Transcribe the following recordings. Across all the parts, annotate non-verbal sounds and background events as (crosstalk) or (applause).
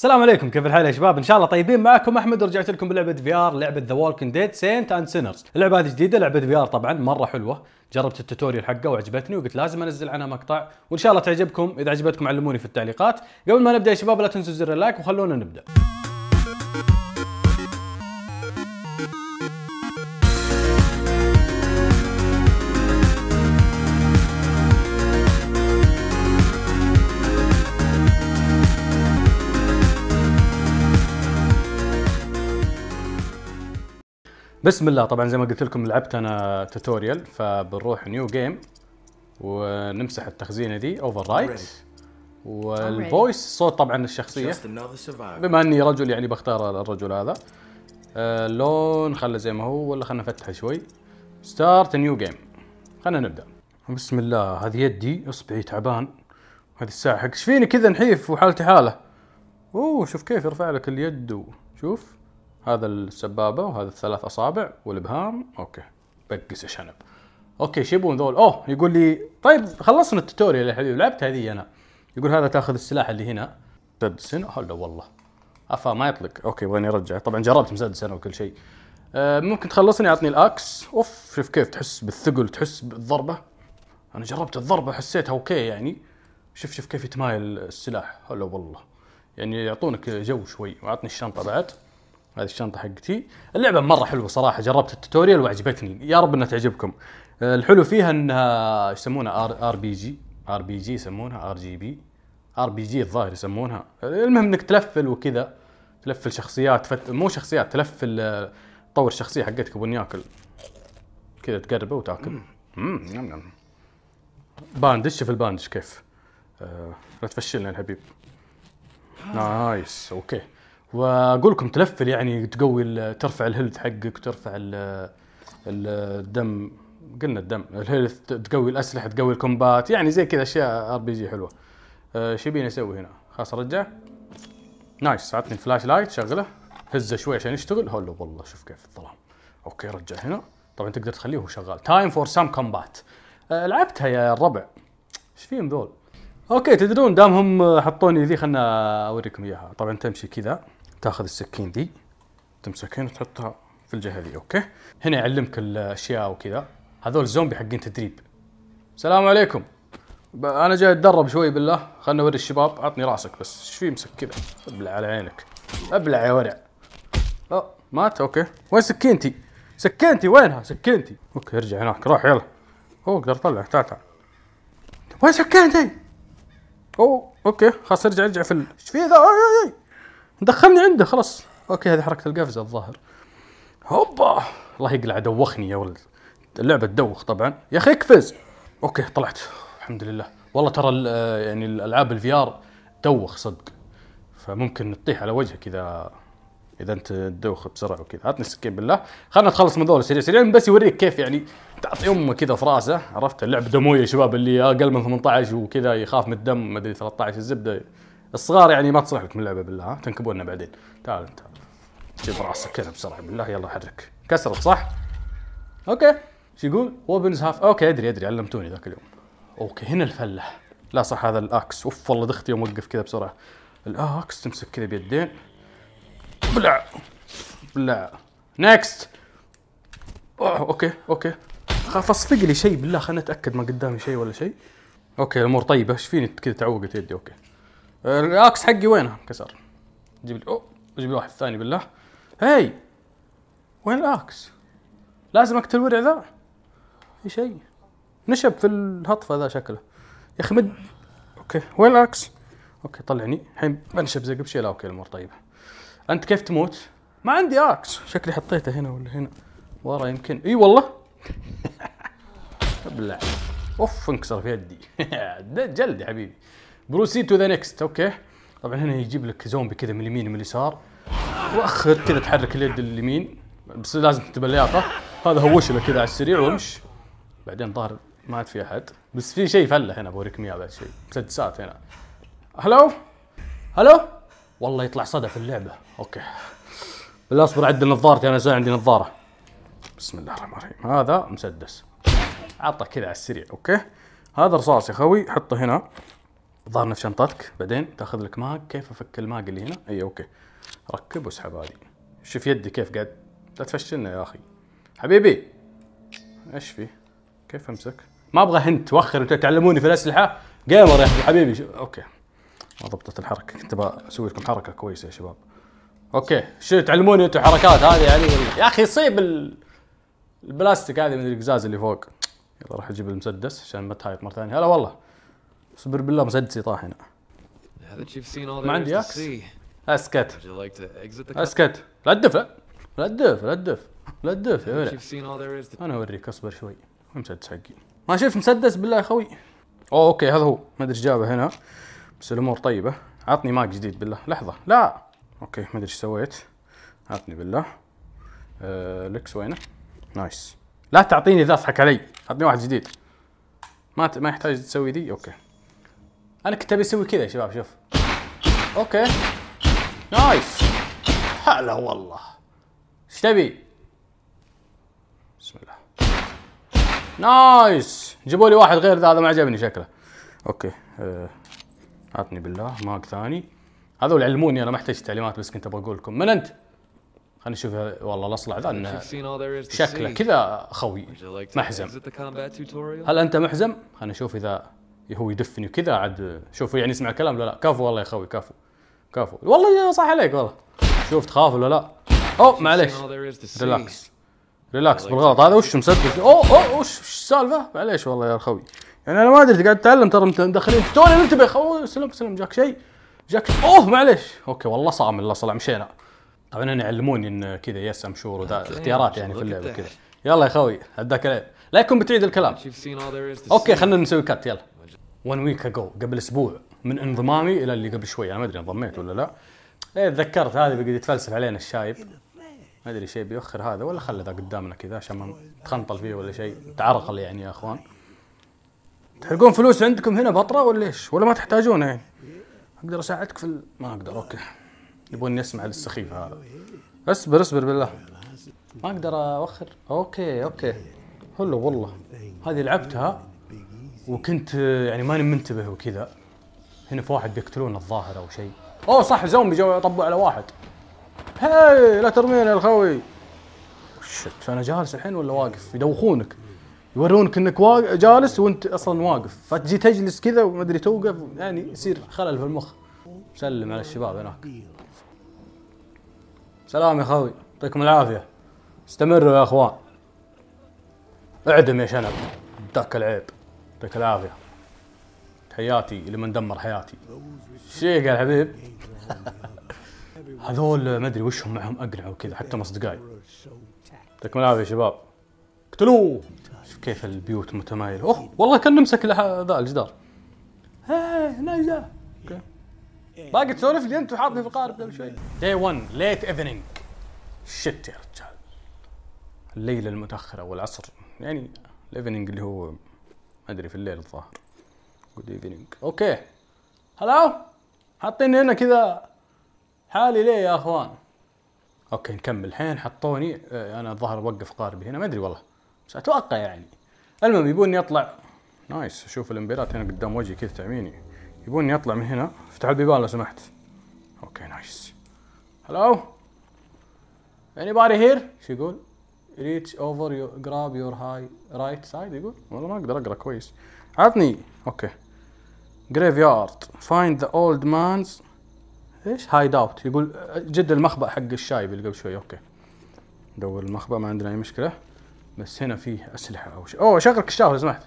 السلام عليكم كيف الحال يا شباب ان شاء الله طيبين معكم احمد ورجعت لكم بلعبه في ار لعبه ذا ووكن ديد سينت اند سينرز اللعبه هذه جديده لعبه في ار طبعا مره حلوه جربت التوتوريال حقه وعجبتني وقلت لازم انزل عنها مقطع وان شاء الله تعجبكم اذا عجبتكم علموني في التعليقات قبل ما نبدا يا شباب لا تنسوا زر اللايك وخلونا نبدا بسم الله طبعا زي ما قلت لكم لعبت انا توتوريال فبنروح نيو جيم ونمسح التخزينه دي اوفر رايت والفويس صوت طبعا الشخصيه بما اني رجل يعني بختار الرجل هذا آه، اللون خله زي ما هو ولا خلنا نفتحه شوي ستارت نيو جيم خلنا نبدا بسم الله هذه يدي اصبعي تعبان هذه الساعه حق ايش فيني كذا نحيف وحالتي حاله اوه شوف كيف يرفع لك اليد وشوف هذا السبابه وهذا الثلاث اصابع والابهام اوكي بقس شنب اوكي شيبون ذول اوه يقول لي طيب خلصنا التوتوريال يا حبيبي لعبت هذه انا يقول هذا تاخذ السلاح اللي هنا مسدس هنا هلا والله افا ما يطلق اوكي يبغاني ارجع طبعا جربت مسدس انا وكل شيء آه ممكن تخلصني اعطني الاكس اوف شوف كيف تحس بالثقل تحس بالضربه انا جربت الضربه حسيتها اوكي يعني شوف شوف كيف يتمايل السلاح هلا والله يعني يعطونك جو شوي واعطني الشنطه بعد هذه الشنطه حقتي اللعبه مره حلوه صراحه جربت التوتوريال وعجبتني يا رب انها تعجبكم آه، الحلو فيها انها يسمونها ار ار بي جي ار بي جي يسمونها ار جي بي ار بي جي الظاهر يسمونها المهم انك تلفل وكذا تلفل شخصيات فت... مو شخصيات تلفل آه، تطور الشخصيه حقتك ابو ياكل كذا تقربه وتاكل امم باندش شوف الباندش كيف آه، لا تفشلنا الحبيب نايس اوكي واقول لكم تلفل يعني تقوي ترفع الهيلث حقك وترفع الدم قلنا الدم الهيلث تقوي الاسلحه تقوي الكومبات يعني زي كذا اشياء ار بي جي حلوه ايش أه، يبيني اسوي هنا خلاص ارجع نايس اعطني الفلاش لايت شغله هزه شوي عشان يشتغل هلا والله شوف كيف الظلام اوكي رجع هنا طبعا تقدر تخليه هو شغال تايم فور سام كومبات لعبتها يا الربع ايش فيهم ذول اوكي تدرون دامهم حطوني ذي خلنا اوريكم اياها طبعا تمشي كذا تاخذ السكين دي تمسكين وتحطها في الجهه دي اوكي هنا يعلمك الاشياء وكذا هذول زومبي حقين تدريب السلام عليكم انا جاي اتدرب شوي بالله خلنا اوري الشباب عطني راسك بس ايش في مسك كذا ابلع على عينك ابلع يا ورع اه مات اوكي وين سكينتي سكينتي وينها سكينتي اوكي ارجع هناك روح يلا اوه اقدر اطلع تعال تعال وين سكينتي اوه اوكي خلاص ارجع ارجع في ال... ايش في ذا اي اي اي دخلني عنده خلاص اوكي هذه حركه القفزه الظاهر هوبا الله يقلع دوخني يا ولد اللعبه تدوخ طبعا يا اخي اقفز اوكي طلعت الحمد لله والله ترى يعني الالعاب الفي ار تدوخ صدق فممكن تطيح على وجهك اذا اذا انت تدوخ بسرعه وكذا عطني السكين بالله خلنا نتخلص من ذول سريع سريع بس يوريك كيف يعني تعطي امه كذا في راسه عرفت اللعب دمويه يا شباب اللي اقل من 18 وكذا يخاف من الدم ما ادري 13 الزبده الصغار يعني ما تصلح لك من اللعبه بالله ها تنكبوننا بعدين تعال انت جيب راسك كذا بسرعه بالله يلا حرك كسرت صح؟ اوكي شو يقول؟ وبنز هاف اوكي ادري ادري علمتوني ذاك اليوم اوكي هنا الفله لا صح هذا الاكس اوف والله دختي يوم وقف كذا بسرعه الاكس تمسك كذا بيدين بلع بلع نكست أوه. اوكي اوكي خاف اصفق لي شيء بالله خليني اتاكد ما قدامي شيء ولا شيء اوكي الامور طيبه ايش فيني كذا تعوقت يدي اوكي الاكس حقي وينه انكسر جيب لي اوه جيب لي واحد ثاني بالله هاي وين الاكس لازم اقتل الورع ذا في شيء نشب في الهطفه ذا شكله يا اخي مد اوكي وين الاكس اوكي طلعني الحين بنشب زق بشيء لا اوكي الامور طيبه انت كيف تموت ما عندي اكس شكلي حطيته هنا ولا هنا ورا يمكن اي والله (laughs) ابلع اوف انكسر في يدي (laughs) جلد يا حبيبي بروسيد تو ذا نكست اوكي طبعا هنا يجيب لك زومبي كذا من اليمين ومن اليسار وأخر كذا تحرك اليد اليمين بس لازم تنتبه اللياقه هذا هوش له كذا على السريع وامش بعدين ظهر ما عاد في احد بس في شيء فله هنا بوريكم اياه بعد شيء مسدسات هنا هلو هلو والله يطلع صدى في اللعبه اوكي بالله اصبر عدل نظارتي انا عندي نظاره بسم الله الرحمن الرحيم هذا مسدس عطى كذا على السريع اوكي هذا رصاص يا خوي حطه هنا ظهرنا في شنطتك بعدين تاخذ لك ماك كيف افك الماك اللي هنا اي اوكي ركب واسحب هذه شوف يدي كيف قاعد لا تفشلنا يا اخي حبيبي ايش فيه كيف امسك ما ابغى هنت وخر انتم تعلموني في الاسلحه جيمر يا حبيبي اوكي ما ضبطت الحركه كنت اسوي لكم حركه كويسه يا شباب اوكي شو تعلموني انتم حركات هذه يعني يا اخي صيب ال... البلاستيك هذه من القزاز اللي فوق يلا راح اجيب المسدس عشان ما تهايط مره ثانيه هلا والله اصبر بالله مسدسي طاح هنا ما عندي اكس اسكت اسكت لا تدف لا تدف لا تدف لا تدف يا ولد انا اوريك اصبر شوي مسدس حقي ما شفت مسدس بالله يا خوي اوه اوكي هذا هو ما ادري ايش جابه هنا بس الامور طيبه عطني ماك جديد بالله لحظه لا اوكي ما ادري ايش سويت عطني بالله آه لكس وينه نايس لا تعطيني ذا اضحك علي عطني واحد جديد ما ت... ما يحتاج تسوي ذي اوكي انا كنت ابي اسوي كذا يا شباب شوف اوكي نايس هلا والله ايش تبي؟ بسم الله نايس جيبوا لي واحد غير ذا هذا ما عجبني شكله اوكي آه. بالله ماك ثاني هذول علموني انا ما احتاج تعليمات بس كنت ابغى اقول لكم من انت؟ خلينا نشوف والله الاصلع ذا شكله كذا خوي محزم هل انت محزم؟ خلينا نشوف اذا هو يدفني وكذا عاد شوف يعني يسمع الكلام لا لا كفو والله يا خوي كفو كفو والله صح عليك والله شوف تخاف ولا لا او معليش ريلاكس ريلاكس بالغلط هذا وش مسدس او او وش السالفه معليش والله يا خوي يعني انا ما ادري قاعد اتعلم ترى مدخلين توني منتبه خوي سلم سلم جاك شيء جاك شي. اوه معليش اوكي والله صام الله صلع مشينا طبعا انا يعلموني ان كذا يس ام شور اختيارات يعني في اللعبه كذا يلا يا خوي هداك لا يكون بتعيد الكلام oh, اوكي خلينا نسوي كات يلا ون ويك اجو قبل اسبوع من انضمامي الى اللي قبل شوي انا ما ادري انضميت ولا لا ايه تذكرت هذه بيقعد يتفلسف علينا الشايب ما ادري شيء بيوخر هذا ولا خلى ذا قدامنا كذا عشان ما نتخنطل فيه ولا شيء تعرقل يعني يا اخوان تحرقون فلوس عندكم هنا بطره ولا ايش؟ ولا ما تحتاجونه يعني؟ اقدر اساعدك في ال... ما اقدر اوكي يبون اسمع للسخيف هذا اصبر اصبر بالله ما اقدر اوخر اوكي اوكي حلو والله هذه لعبتها وكنت يعني ماني منتبه وكذا هنا في واحد بيقتلون الظاهر او شيء اوه صح زومبي جو طبوا على واحد هاي لا ترمينا يا الخوي شت انا جالس الحين ولا واقف يدوخونك يورونك انك جالس وانت اصلا واقف فتجي تجلس كذا وما ادري توقف يعني يصير خلل في المخ سلم على الشباب هناك سلام يا خوي يعطيكم العافيه استمروا يا اخوان اعدم يا شنب ذاك العيب يعطيك العافيه تحياتي لمن دمر حياتي شيق يا حبيب هذول ما ادري وشهم معهم اقنع وكذا حتى مصدقاي يعطيكم العافيه يا شباب اقتلوه شوف كيف البيوت متمايله اوه والله كان نمسك ذا الجدار ها نجا باقي تسولف لي انت وحاطني في القارب قبل شوي داي 1 ليت ايفنينج شت يا رجال الليله المتاخره والعصر يعني الايفنينج اللي هو ما ادري في الليل الظاهر جود ايفنينج اوكي هلو حاطيني هنا كذا حالي ليه يا اخوان اوكي نكمل الحين حطوني آه، انا الظهر وقف قاربي هنا ما ادري والله بس اتوقع يعني المهم يبوني اطلع نايس اشوف الامبيرات هنا قدام وجهي كذا تعميني يبوني اطلع من هنا افتح البيبان لو سمحت اوكي نايس هلو اني باري هير شو يقول ريتش اوفر يو جراب يور هاي رايت سايد يقول والله ما اقدر اقرا كويس عطني اوكي جريف يارد فايند ذا اولد مانز ايش هايد اوت يقول جد المخبأ حق الشايب اللي قبل شوي اوكي دور المخبأ ما عندنا اي مشكله بس هنا فيه اسلحه او شيء اوه شغل كشاف لو سمحت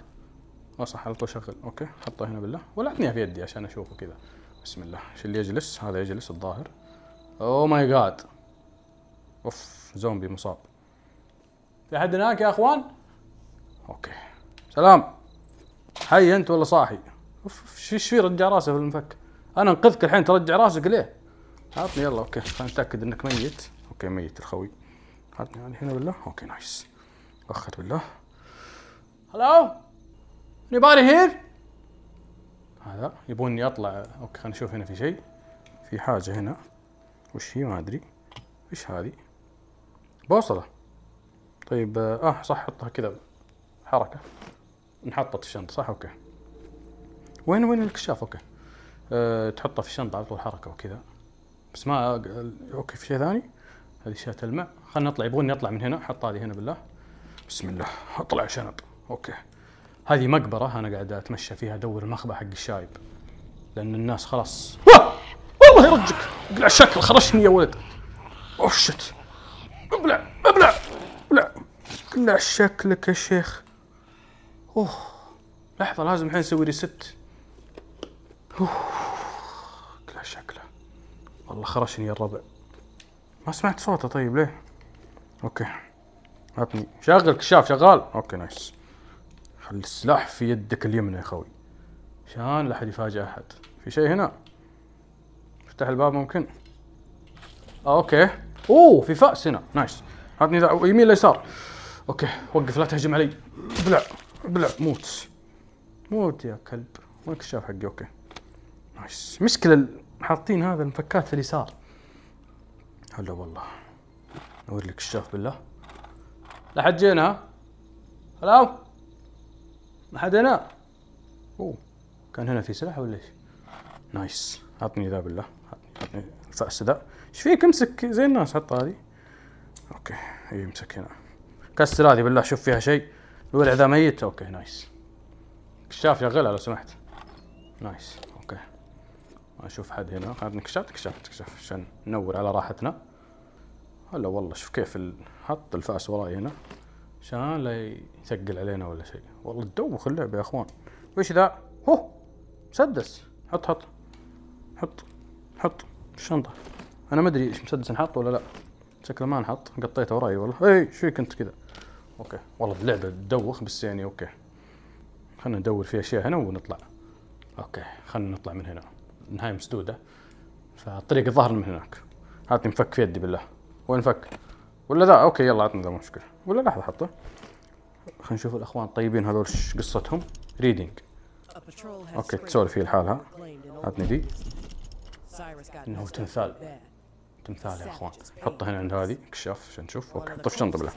ما صح على طول شغل اوكي حطه هنا بالله ولا اعطنيها في يدي عشان اشوفه كذا بسم الله ايش اللي يجلس هذا يجلس الظاهر اوه ماي جاد اوف زومبي مصاب في حد هناك يا اخوان اوكي سلام حي انت ولا صاحي اوف ايش في رجع راسه في المفك انا انقذك الحين ترجع راسك ليه عطني يلا اوكي خلينا نتاكد انك ميت اوكي ميت الخوي عطني يعني هنا بالله اوكي نايس اخر بالله هلو anybody هير هذا يبوني اطلع اوكي خلينا نشوف هنا في شيء في حاجه هنا وش هي ما ادري ايش هذه بوصله طيب آه،, اه صح حطها كذا حركه انحطت الشنطه صح اوكي وين وين الكشاف اوكي أه تحطها في الشنطه على طول حركه وكذا بس ما اوكي في شيء ثاني هذه اشياء تلمع خلنا نطلع يبغوني اطلع من هنا حط هذه هنا بالله بسم الله اطلع شنط اوكي هذه مقبره انا قاعد اتمشى فيها ادور المخبأ حق الشايب لان الناس خلاص والله يرجك اقلع الشكل خرجني يا ولد اوه شت ابلع ابلع طلع شكلك يا شيخ اوه لحظة لازم الحين نسوي ريست اوه كله شكله والله خرشني يا الربع ما سمعت صوته طيب ليه اوكي عطني شغل كشاف شغال اوكي نايس خلي السلاح في يدك اليمنى يا خوي عشان لا احد يفاجئ احد في شيء هنا افتح الباب ممكن اوكي اوه في فأس هنا نايس عطني يمين ليسار اوكي وقف لا تهجم علي بلع بلع موت موت يا كلب وين الشاف حقي اوكي نايس مشكلة حاطين هذا المفكات في اليسار هلا والله نور لك الشاف بالله لا حد جينا هلاو ما حد هنا اوه كان هنا في سلاح ولا ايش؟ نايس عطني ذا بالله عطني الفأس ذا ايش فيك امسك زي الناس حط هذه اوكي يمسك هنا كسر هذه بالله شوف فيها شيء الولع ذا ميت اوكي نايس كشاف شغلها لو سمحت نايس اوكي اشوف حد هنا هذا نكشاف انكشاف انكشاف عشان ننور على راحتنا هلا والله شوف كيف ال... حط الفاس وراي هنا عشان لا يثقل علينا ولا شيء والله تدوخ اللعبه يا اخوان وش ذا هو مسدس حط حط حط حط الشنطه انا ما ادري ايش مسدس نحط ولا لا شكله ما انحط قطيته وراي والله اي شو كنت كذا اوكي والله اللعبه تدوخ بس يعني اوكي خلنا ندور في اشياء هنا ونطلع اوكي خلنا نطلع من هنا النهايه مسدوده فالطريق الظهر من هناك هات مفك في يدي بالله وين فك ولا ذا اوكي يلا عطني ذا مشكله ولا لحظه حطه خلينا نشوف الاخوان الطيبين هذول ايش قصتهم ريدنج اوكي تسولف هي لحالها عطني دي انه تمثال تمثال يا اخوان حطه هنا عند هذه كشاف عشان نشوف اوكي حطه في شنطه بلا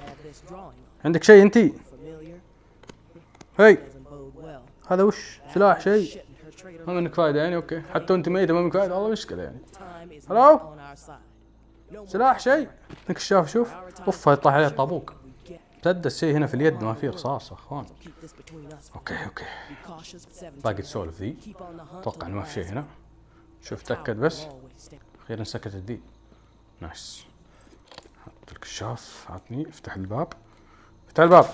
عندك شيء انت هي هذا وش سلاح شيء ما منك فايده يعني اوكي حتى وانت ميته ما منك فايده والله مشكله يعني هلو سلاح شيء كشاف شوف اوف يطلع عليه طابوق مسدس شيء هنا في اليد ما في رصاص اخوان اوكي اوكي باقي تسولف ذي اتوقع انه ما في شيء هنا شوف تاكد بس اخيرا سكتت ذي نايس حط الكشاف عطني افتح الباب افتح الباب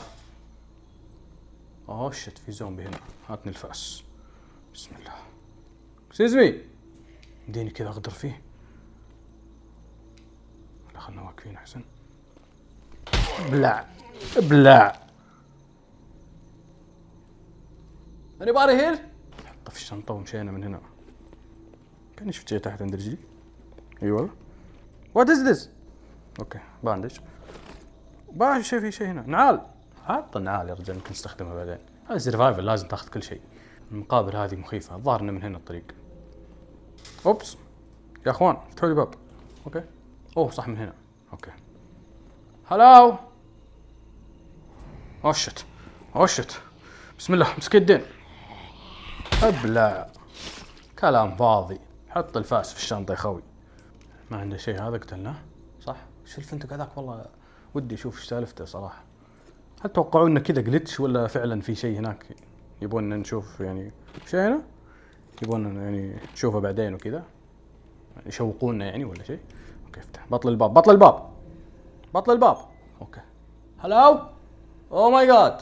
اوه شت في زومبي هنا عطني الفاس بسم الله مي اديني كذا اغدر فيه لا خلنا واقفين احسن ابلع اني anybody here حطه في الشنطه ومشينا من هنا كان شفت شيء تحت عند رجلي اي والله وات از ذس اوكي باندج با شيء في شيء هنا نعال حط نعال يا رجال يمكن نستخدمها بعدين هذا سرفايفل لازم تاخذ كل شيء المقابر هذه مخيفه الظاهر انه من هنا الطريق اوبس يا اخوان افتحوا لي باب اوكي اوه صح من هنا اوكي هلاو اوه شت اوه شت بسم الله امسك يدين ابلع كلام فاضي حط الفاس في الشنطه يا خوي ما عنده شيء هذا قتلناه صح؟ شو الفندق هذاك والله ودي اشوف ايش سالفته صراحه هل توقعوا انه كذا جلتش ولا فعلا في شيء هناك يبوننا نشوف يعني شيء هنا يبوننا يعني نشوفه بعدين وكذا يشوقونا يعني ولا شيء اوكي افتح بطل الباب بطل الباب بطل الباب اوكي هلو او ماي جاد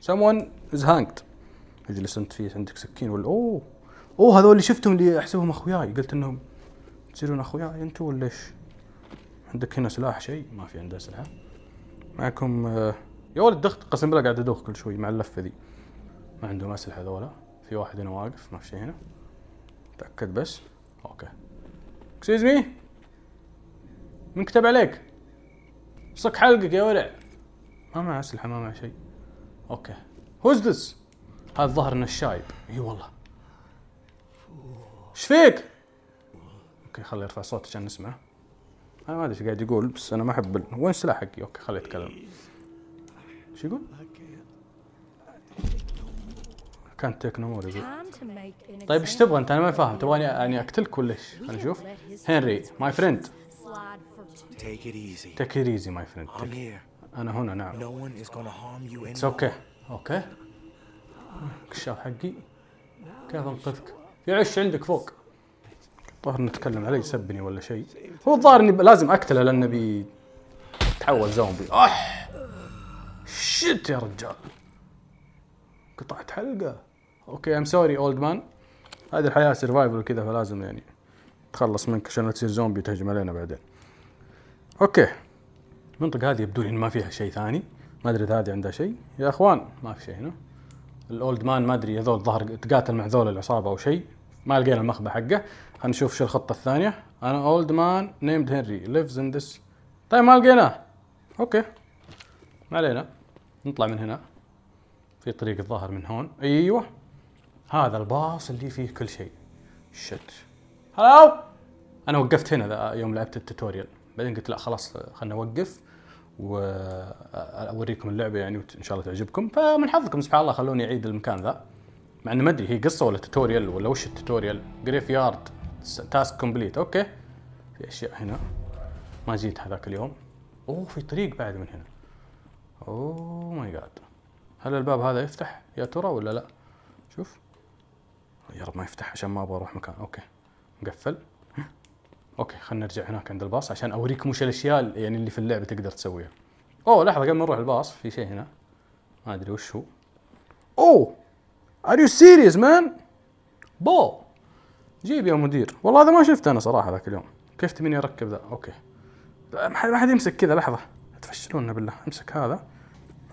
سمون از هانكت اجلس انت في عندك سكين ولا اوه اوه هذول اللي شفتهم اللي احسبهم اخوياي قلت انهم تصيرون اخوياي إيه، انتوا انتو ولا ايش؟ عندك هنا سلاح شيء ما في عنده اسلحه معكم آه، يا ولد دخت قسم بالله قاعد ادوخ كل شوي مع اللفه ذي ما عندهم اسلحه ذولا في واحد هنا واقف ما في شيء هنا تاكد بس اوكي اكسكيوز مي من كتب عليك صك حلقك يا ولع ما معه اسلحه ما معه شيء اوكي هوز ذس هذا ظهر انه الشايب اي والله ايش فيك؟ اوكي خليه يرفع صوته عشان نسمعه انا ما ادري ايش قاعد يقول بس انا ما احب ال... وين السلاح حقي اوكي خليه يتكلم ايش يقول؟ كان تكنومور يقول طيب ايش تبغى انت انا ما فاهم تبغاني اني اقتلك ولا ايش؟ خلينا نشوف هنري ماي فريند تيك ات ايزي ماي فريند انا هنا نعم اتس اوكي اوكي الشال حقي كيف انقذك؟ في عش عندك فوق الظاهر نتكلم عليه يسبني ولا شيء هو الظاهر اني لازم اقتله لانه بي تحول زومبي اح شت يا رجال قطعت حلقه اوكي ام سوري اولد مان هذه الحياه سرفايفل وكذا فلازم يعني تخلص منك عشان لا تصير زومبي تهجم علينا بعدين اوكي المنطقه هذه يبدو لي ما فيها شيء ثاني ما ادري اذا هذه عندها شيء يا اخوان ما في شيء هنا الاولد مان ما ادري هذول الظهر تقاتل مع ذول العصابه او شيء ما لقينا المخبى حقه خلينا نشوف شو الخطه الثانيه انا اولد مان نيمد هنري ليفز ان ذس طيب ما لقيناه اوكي ما علينا نطلع من هنا في طريق الظاهر من هون ايوه هذا الباص اللي فيه كل شيء شت هلو انا وقفت هنا يوم لعبت التوتوريال بعدين قلت لا خلاص خلنا اوقف واوريكم اللعبه يعني وان شاء الله تعجبكم فمن حظكم سبحان الله خلوني اعيد المكان ذا مع انه ما ادري هي قصه ولا توتوريال ولا وش التوتوريال جريف يارد تاسك كومبليت اوكي في اشياء هنا ما جيت هذاك اليوم اوه في طريق بعد من هنا اوه ماي جاد هل الباب هذا يفتح يا ترى ولا لا شوف يا رب ما يفتح عشان ما ابغى اروح مكان اوكي مقفل اوكي خلينا نرجع هناك عند الباص عشان اوريكم وش الاشياء يعني اللي في اللعبه تقدر تسويها اوه لحظه قبل ما نروح الباص في شيء هنا ما ادري وش هو اوه ار يو سيريز مان بو جيب يا مدير والله هذا ما شفته انا صراحه ذاك اليوم كيف تبيني اركب ذا اوكي ما حد يمسك كذا لحظه تفشلونا بالله امسك هذا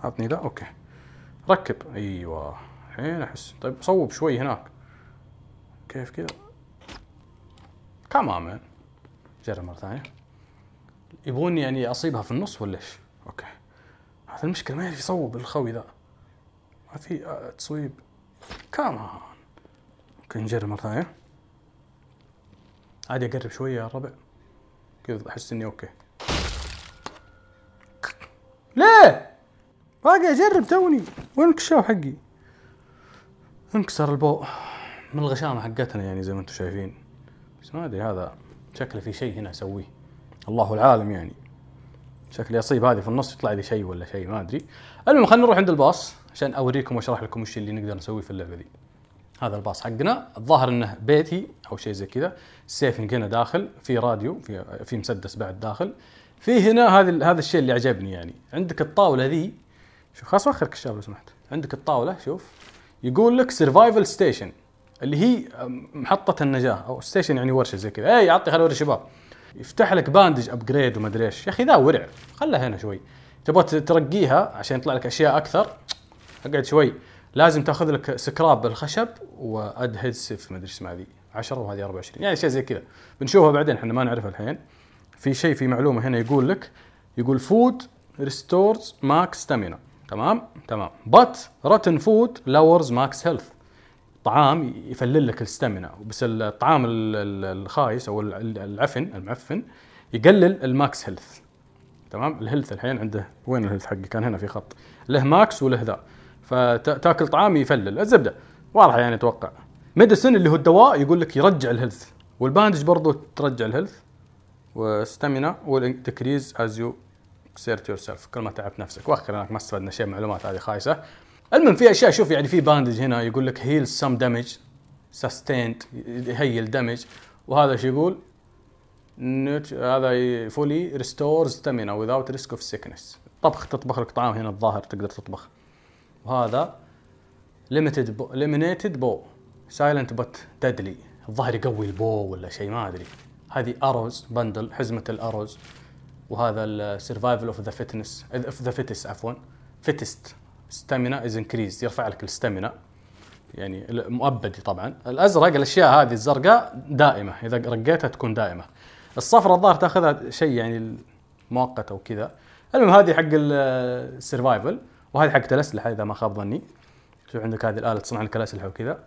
عطني ذا اوكي ركب ايوه الحين احس طيب صوب شوي هناك كيف كذا كمان مان جرب مره ثانيه يبغوني يعني اصيبها في النص ولا ايش؟ اوكي هذا المشكله ما يعرف يصوب الخوي ذا ما في آه، تصويب كمان ممكن نجرب مرة ثانية عادي اقرب شوية يا الربع كذا احس اني اوكي ليه؟ باقي اجرب توني وين الكشاف حقي؟ انكسر البو من الغشامة حقتنا يعني زي ما انتم شايفين بس ما ادري هذا شكله في شيء هنا اسويه الله العالم يعني شكلي اصيب هذه في النص يطلع لي شيء ولا شيء ما ادري المهم خلينا نروح عند الباص عشان اوريكم واشرح لكم وش اللي نقدر نسويه في اللعبه دي هذا الباص حقنا الظاهر انه بيتي او شيء زي كذا سيفنج هنا داخل في راديو في في مسدس بعد داخل في هنا هذا هذا الشيء اللي عجبني يعني عندك الطاوله ذي شوف خلاص وخر الكشاف لو سمحت عندك الطاوله شوف يقول لك سرفايفل ستيشن اللي هي محطه النجاه او ستيشن يعني ورشه زي كذا اي اعطي خلوري الشباب يفتح لك باندج ابجريد ومدري ايش يا اخي ذا ورع خله هنا شوي تبغى ترقيها عشان يطلع لك اشياء اكثر اقعد شوي لازم تاخذ لك سكراب بالخشب وادهسف ما ادري اسمها ذي 10 وهذه 24 يعني اشياء زي كذا بنشوفها بعدين احنا ما نعرفها الحين في شيء في معلومه هنا يقول لك يقول فود ريستورز ماكس ستامينا تمام تمام بات روتن فود لورز ماكس هيلث طعام يفلل لك الستامينا بس الطعام الخايس او العفن المعفن يقلل الماكس هيلث تمام الهيلث الحين عنده وين الهيلث حقي كان هنا في خط له ماكس وله ذا فتاكل طعام يفلل الزبده واضح يعني اتوقع ميديسن اللي هو الدواء يقول لك يرجع الهيلث والباندج برضو ترجع الهيلث والستامينا والتكريز از يو اكسيرت يور سيلف كل ما تعبت نفسك واخر هناك ما استفدنا شيء معلومات هذه خايسه المهم في اشياء شوف يعني في باندج هنا يقول لك هيل سم دامج سستيند يهيل دامج وهذا شو يقول هذا فولي ريستورز ستامينا without ريسك اوف سيكنس طبخ تطبخ لك طعام هنا الظاهر تقدر تطبخ وهذا ليميتد بو ليمينيتد بو سايلنت بت ديدلي الظاهر يقوي البو ولا شيء ما ادري هذه اروز بندل حزمه الاروز وهذا السرفايفل اوف ذا فيتنس اوف ذا فيتس عفوا فيتست ستامينا از انكريز يرفع لك الستامينا يعني مؤبدي طبعا الازرق الاشياء هذه الزرقاء دائمه اذا رقيتها تكون دائمه الصفرة الظاهر تاخذها شيء يعني مؤقت او كذا المهم هذه حق السرفايفل وهذه حقت الاسلحه اذا ما خاب ظني شوف عندك هذه الاله تصنع لك الاسلحه وكذا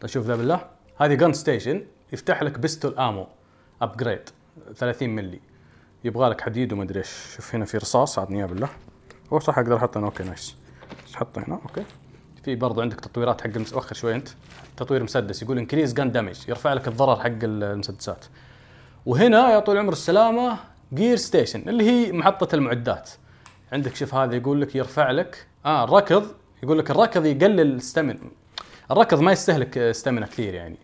طيب شوف ذا بالله هذه جن ستيشن يفتح لك بيستول امو ابجريد 30 ملي يبغى لك حديد وما ادري ايش شوف هنا في رصاص عطني اياه بالله هو صح اقدر احطه هنا اوكي نايس حطه هنا اوكي في برضه عندك تطويرات حق المس... وخر شوي انت تطوير مسدس يقول انكريز جان دامج يرفع لك الضرر حق المسدسات وهنا يا طول العمر السلامه جير ستيشن اللي هي محطه المعدات عندك شوف هذا يقول لك يرفع لك اه الركض يقول لك الركض يقلل الستمن الركض ما يستهلك استمنه آه، كثير يعني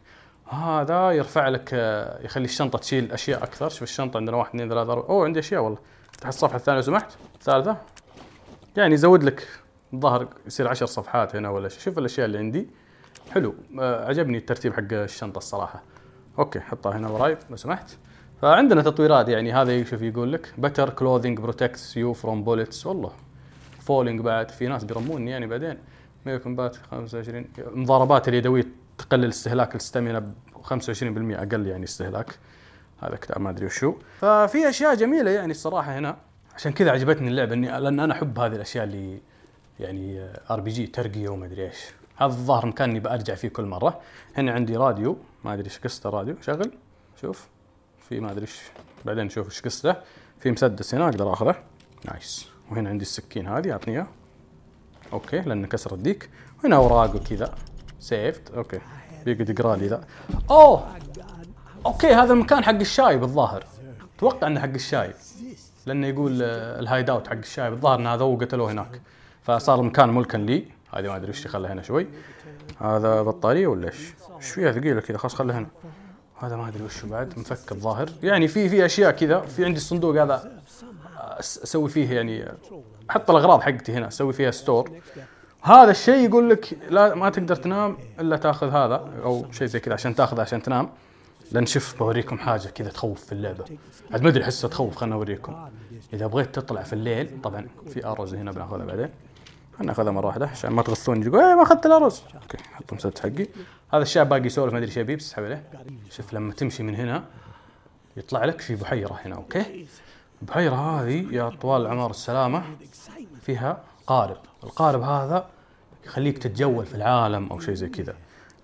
هذا يرفع لك آه، يخلي الشنطه تشيل اشياء اكثر شوف الشنطه عندنا واحد اثنين ثلاثه اوه عندي اشياء والله تحت الصفحه الثانيه لو سمحت الثالثه يعني يزود لك الظهر يصير عشر صفحات هنا ولا شيء شوف الاشياء اللي عندي حلو آه عجبني الترتيب حق الشنطه الصراحه اوكي حطها هنا وراي لو سمحت فعندنا تطويرات يعني هذا شوف يقول لك بتر كلوذنج بروتكتس يو فروم بولتس والله فولينج بعد في ناس بيرموني يعني بعدين ميو كومبات 25 المضاربات اليدويه تقلل استهلاك الستامينا ب 25% اقل يعني استهلاك هذا كتاب ما ادري وشو ففي اشياء جميله يعني الصراحه هنا عشان كذا عجبتني اللعبه اني لان انا احب هذه الاشياء اللي يعني ار بي جي ترقيه وما ادري ايش هذا الظاهر مكاني بارجع برجع فيه كل مره هنا عندي راديو ما ادري ايش قصته راديو شغل شوف في ما ادري ايش بعدين نشوف ايش قصته في مسدس هنا اقدر اخذه نايس وهنا عندي السكين هذه اعطني اياها اوكي لان كسرت الديك وهنا اوراق وكذا سيفت اوكي بيقعد يقرا لي ذا اوه اوكي هذا المكان حق الشايب الظاهر اتوقع انه حق الشايب لانه يقول آه، الهايد اوت حق الشايب الظاهر ان هذا هو قتلوه هناك فصار المكان ملكا لي هذه ما ادري ايش خلها هنا شوي هذا بطاريه ولا ايش؟ ايش فيها ثقيله كذا خلاص خلها هنا هذا ما ادري وش بعد مفك الظاهر يعني في في اشياء كذا في عندي الصندوق هذا آه، اسوي فيه يعني آه، احط الاغراض حقتي هنا اسوي فيها ستور هذا الشيء يقول لك لا ما تقدر تنام الا تاخذ هذا او شيء زي كذا عشان تاخذه عشان تنام لان شوف بوريكم حاجه كذا تخوف في اللعبه عاد ما ادري احسها تخوف خلنا اوريكم اذا بغيت تطلع في الليل طبعا في ارز هنا بناخذها بعدين خلنا ناخذها مره واحده عشان ما تغصون يقول ايه ما اخذت الارز اوكي حط المسدس حقي هذا الشاب باقي يسولف ما ادري يبيب اسحب عليه شوف لما تمشي من هنا يطلع لك في بحيره هنا اوكي البحيره هذه يا طوال العمر السلامه فيها قارب القارب هذا يخليك تتجول في العالم او شيء زي كذا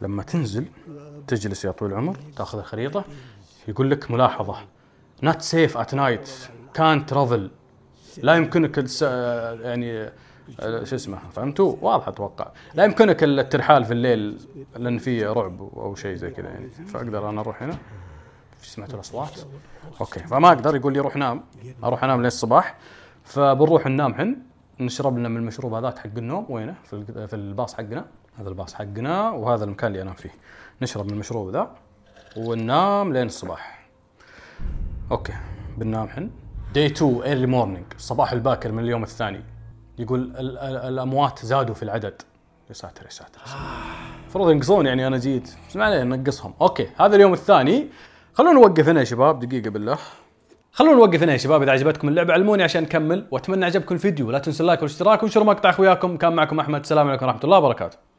لما تنزل تجلس يا طويل العمر تاخذ الخريطه يقول لك ملاحظه not safe at night can't travel لا يمكنك يعني شو اسمه فهمتوا؟ واضح اتوقع لا يمكنك الترحال في الليل لان في رعب او شيء زي كذا يعني فاقدر انا اروح هنا سمعت الاصوات اوكي فما اقدر يقول لي روح نام اروح انام لين الصباح فبنروح ننام حن نشرب لنا من المشروب هذاك حق النوم وينه في في الباص حقنا هذا الباص حقنا وهذا المكان اللي انام فيه نشرب من المشروب ذا وننام لين الصباح اوكي بننام حن دي 2 ايرلي مورنينج الصباح الباكر من اليوم الثاني يقول الاموات زادوا في العدد يا ساتر يا ساتر المفروض ينقصون يعني انا جيت بس ما عليه ننقصهم اوكي هذا اليوم الثاني خلونا نوقف هنا يا شباب دقيقه بالله خلونا نوقف هنا يا شباب اذا عجبتكم اللعبه علموني عشان نكمل واتمنى عجبكم الفيديو لا تنسوا اللايك والاشتراك وانشروا مقطع اخوياكم كان معكم احمد السلام عليكم ورحمه الله وبركاته